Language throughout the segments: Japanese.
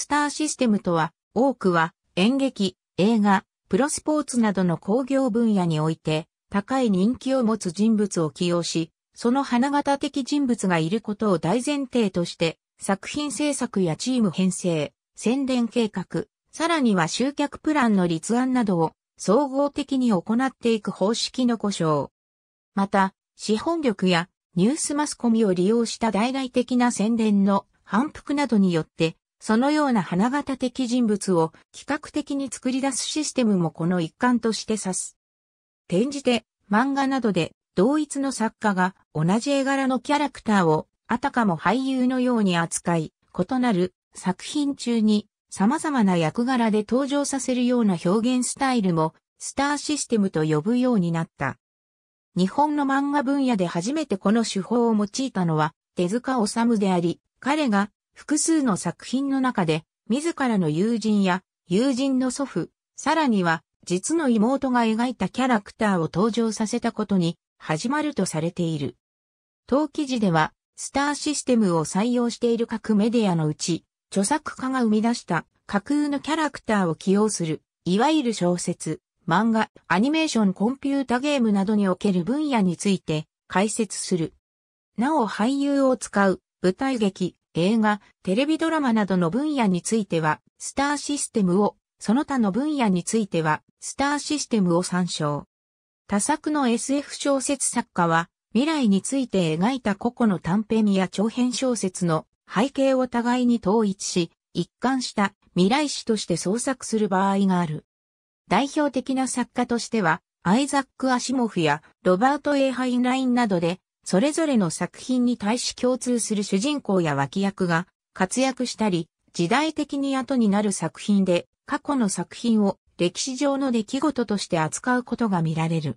スターシステムとは、多くは演劇、映画、プロスポーツなどの工業分野において、高い人気を持つ人物を起用し、その花形的人物がいることを大前提として、作品制作やチーム編成、宣伝計画、さらには集客プランの立案などを総合的に行っていく方式の故障。また、資本力やニュースマスコミを利用した大々的な宣伝の反復などによってそのような花形的人物を企画的に作り出すシステムもこの一環として指す。転じて、漫画などで同一の作家が同じ絵柄のキャラクターをあたかも俳優のように扱い、異なる作品中に様々な役柄で登場させるような表現スタイルもスターシステムと呼ぶようになった。日本の漫画分野で初めてこの手法を用いたのは手塚治虫であり、彼が複数の作品の中で、自らの友人や友人の祖父、さらには実の妹が描いたキャラクターを登場させたことに始まるとされている。当記事では、スターシステムを採用している各メディアのうち、著作家が生み出した架空のキャラクターを起用する、いわゆる小説、漫画、アニメーション、コンピュータゲームなどにおける分野について解説する。なお俳優を使う舞台劇、映画、テレビドラマなどの分野については、スターシステムを、その他の分野については、スターシステムを参照。多作の SF 小説作家は、未来について描いた個々の短編や長編小説の背景を互いに統一し、一貫した未来史として創作する場合がある。代表的な作家としては、アイザック・アシモフやロバート・エイ・ハインラインなどでそれぞれの作品に対し共通する主人公や脇役が活躍したり、時代的に後になる作品で、過去の作品を歴史上の出来事として扱うことが見られる。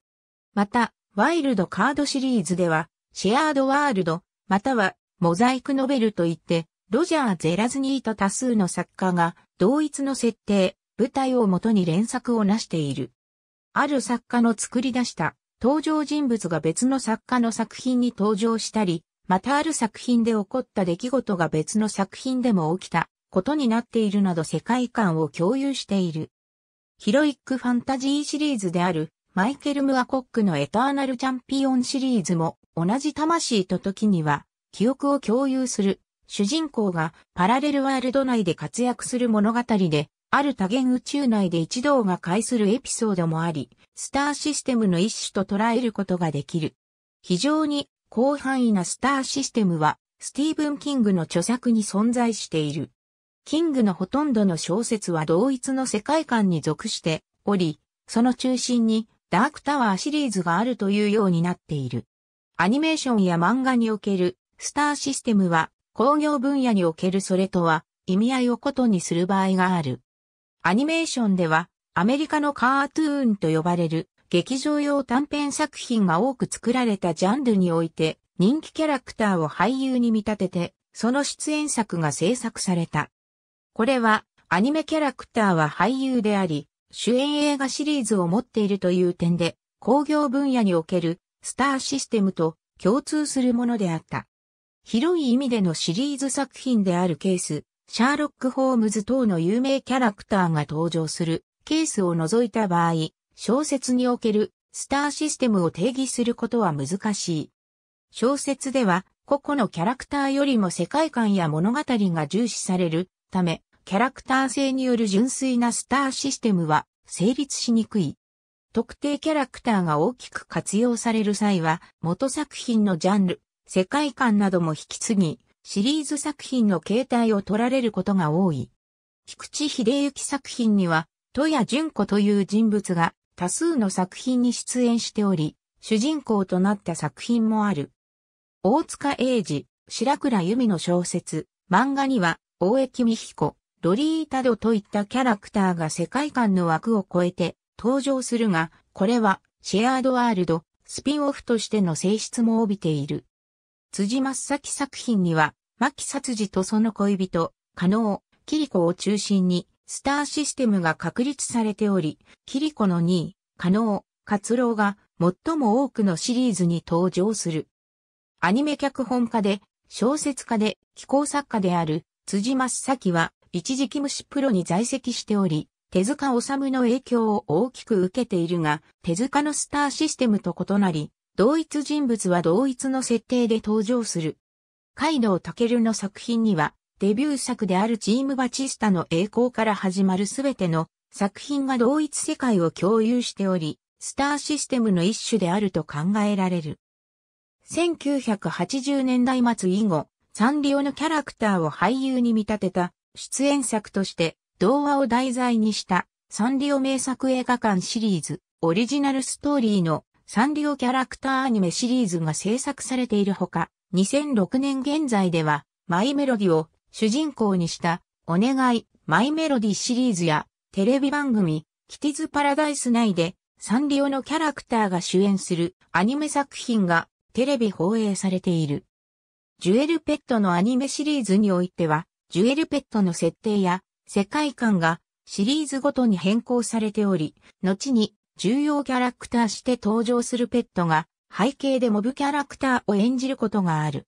また、ワイルドカードシリーズでは、シェアードワールド、またはモザイクノベルといって、ロジャー・ゼラズにいた多数の作家が、同一の設定、舞台をもとに連作を成している。ある作家の作り出した登場人物が別の作家の作品に登場したり、またある作品で起こった出来事が別の作品でも起きたことになっているなど世界観を共有している。ヒロイックファンタジーシリーズであるマイケル・ムアコックのエターナルチャンピオンシリーズも同じ魂と時には記憶を共有する主人公がパラレルワールド内で活躍する物語である多元宇宙内で一同が介するエピソードもあり、スターシステムの一種と捉えることができる。非常に広範囲なスターシステムは、スティーブン・キングの著作に存在している。キングのほとんどの小説は同一の世界観に属しており、その中心にダークタワーシリーズがあるというようになっている。アニメーションや漫画におけるスターシステムは工業分野におけるそれとは意味合いをことにする場合がある。アニメーションでは、アメリカのカートゥーンと呼ばれる劇場用短編作品が多く作られたジャンルにおいて、人気キャラクターを俳優に見立てて、その出演作が制作された。これは、アニメキャラクターは俳優であり、主演映画シリーズを持っているという点で、工業分野におけるスターシステムと共通するものであった。広い意味でのシリーズ作品であるケース、シャーロック・ホームズ等の有名キャラクターが登場するケースを除いた場合、小説におけるスターシステムを定義することは難しい。小説では個々のキャラクターよりも世界観や物語が重視されるため、キャラクター性による純粋なスターシステムは成立しにくい。特定キャラクターが大きく活用される際は、元作品のジャンル、世界観なども引き継ぎ、シリーズ作品の形態を取られることが多い。菊池秀幸作品には、戸谷純子という人物が多数の作品に出演しており、主人公となった作品もある。大塚英二、白倉由美の小説、漫画には、大江美彦、ロリータドといったキャラクターが世界観の枠を超えて登場するが、これはシェアードワールド、スピンオフとしての性質も帯びている。辻正樹作品には、牧殺次とその恋人、加納、キリコを中心に、スターシステムが確立されており、キリコの2位、加納、活郎が最も多くのシリーズに登場する。アニメ脚本家で、小説家で、気候作家である、辻正咲は、一時期虫プロに在籍しており、手塚治虫の影響を大きく受けているが、手塚のスターシステムと異なり、同一人物は同一の設定で登場する。海道ルの作品には、デビュー作であるチームバチスタの栄光から始まるすべての作品が同一世界を共有しており、スターシステムの一種であると考えられる。1980年代末以後、サンリオのキャラクターを俳優に見立てた出演作として童話を題材にしたサンリオ名作映画館シリーズオリジナルストーリーのサンリオキャラクターアニメシリーズが制作されているほか、2006年現在では、マイメロディを主人公にした、お願い、マイメロディシリーズや、テレビ番組、キティズパラダイス内で、サンリオのキャラクターが主演するアニメ作品がテレビ放映されている。ジュエルペットのアニメシリーズにおいては、ジュエルペットの設定や世界観がシリーズごとに変更されており、後に重要キャラクターして登場するペットが背景でモブキャラクターを演じることがある。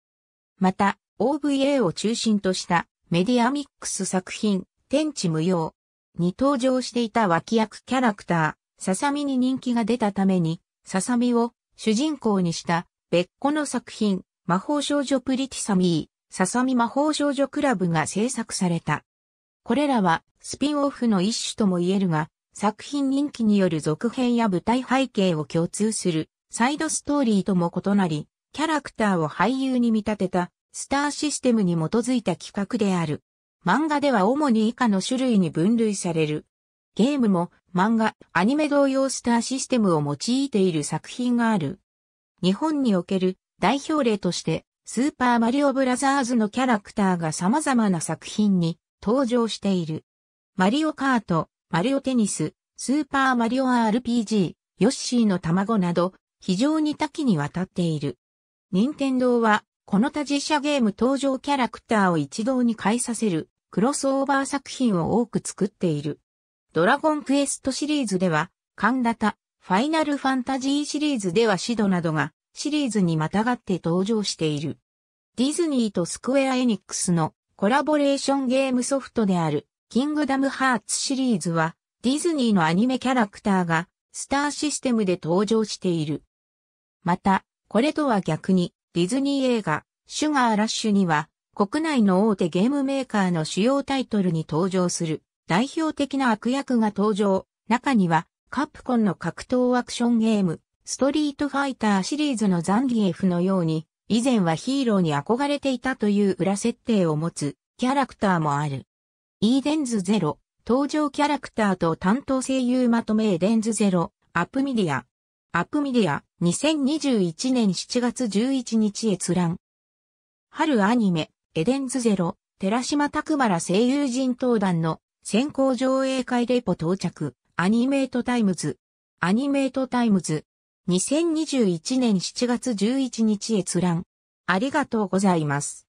また、OVA を中心としたメディアミックス作品、天地無用に登場していた脇役キャラクター、ささみに人気が出たために、ささみを主人公にした別個の作品、魔法少女プリティサミー、ささみ魔法少女クラブが制作された。これらはスピンオフの一種とも言えるが、作品人気による続編や舞台背景を共通するサイドストーリーとも異なり、キャラクターを俳優に見立てたスターシステムに基づいた企画である。漫画では主に以下の種類に分類される。ゲームも漫画、アニメ同様スターシステムを用いている作品がある。日本における代表例として、スーパーマリオブラザーズのキャラクターが様々な作品に登場している。マリオカート、マリオテニス、スーパーマリオ RPG、ヨッシーの卵など、非常に多岐にわたっている。任天堂は、この他自社ゲーム登場キャラクターを一堂に会させる、クロスオーバー作品を多く作っている。ドラゴンクエストシリーズでは、神ダタ、ファイナルファンタジーシリーズではシドなどが、シリーズにまたがって登場している。ディズニーとスクエア・エニックスのコラボレーションゲームソフトである、キングダムハーツシリーズは、ディズニーのアニメキャラクターが、スターシステムで登場している。また、これとは逆に、ディズニー映画、シュガーラッシュには、国内の大手ゲームメーカーの主要タイトルに登場する、代表的な悪役が登場。中には、カプコンの格闘アクションゲーム、ストリートファイターシリーズのザンギエフのように、以前はヒーローに憧れていたという裏設定を持つキャラクターもある。イーデンズゼロ、登場キャラクターと担当声優まとめエデンズゼロ、アップミディア、アクミディア、2021年7月11日閲覧。春アニメ、エデンズゼロ、寺島拓馬ら声優陣登壇の先行上映会レポ到着、アニメートタイムズ。アニメートタイムズ。2021年7月11日閲覧。ありがとうございます。